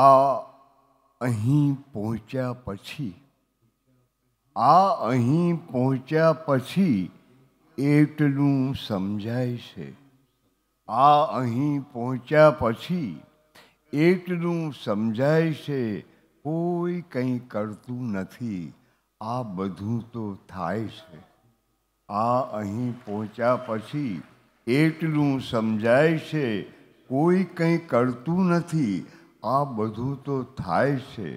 આ અહીં પહોંચ્યા પછી આ અહીં પહોંચ્યા પછી એટલું સમજાય છે આ અહીં પહોંચ્યા પછી એટલું સમજાય છે કોઈ કંઈ કરતું નથી આ બધું તો થાય છે આ અહીં પહોંચ્યા પછી એટલું સમજાય છે કોઈ કંઈ કરતું નથી આ બધું તો થાય છે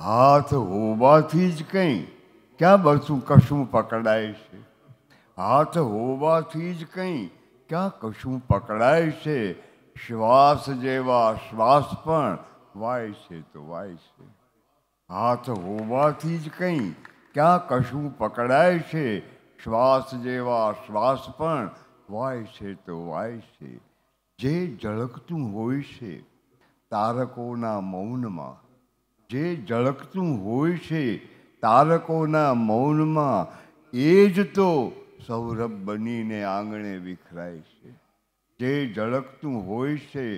હાથ હોવાથી જ કંઈ ક્યાં બધું કશું પકડાય છે હાથ હોવાથી જ કંઈ ક્યાં કશું પકડાય છે શ્વાસ જેવા શ્વાસ પણ વાય છે તો વાય છે હાથ હોવાથી જ કંઈ ક્યાં કશું પકડાય છે શ્વાસ જેવા શ્વાસ પણ વાય છે તો વાય છે જે ઝળકતું હોય છે તારકોના મૌનમાં જે ઝળકતું હોય છે તારકોના મૌનમાં એ જ તો સૌરભ બનીને આંગણે વિખરાય છે જે ઝળકતું હોય છે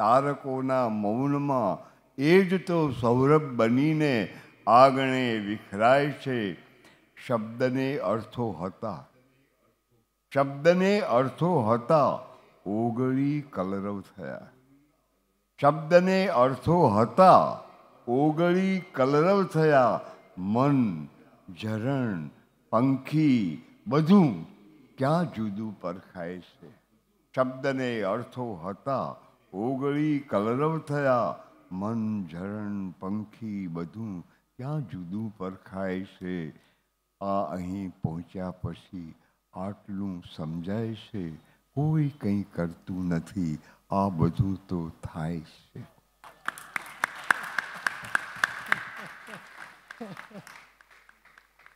તારકોના મૌનમાં એ જ તો સૌરભ બનીને આંગણે વિખરાય છે શબ્દને અર્થો હતા શબ્દને અર્થો હતા ઓગળી કલરવ થયા શબ્દને અર્થો હતા ઓગળી કલરવ થયા મન ઝરણ પંખી બધું ક્યાં જુદું પરખાય છે શબ્દને અર્થો હતા ઓગળી કલરવ થયા મન ઝરણ પંખી બધું ક્યાં જુદું પરખાય છે આ અહીં પહોંચ્યા પછી આટલું સમજાય છે કોઈ કંઈ કરતું નથી આ બધું તો થાય છે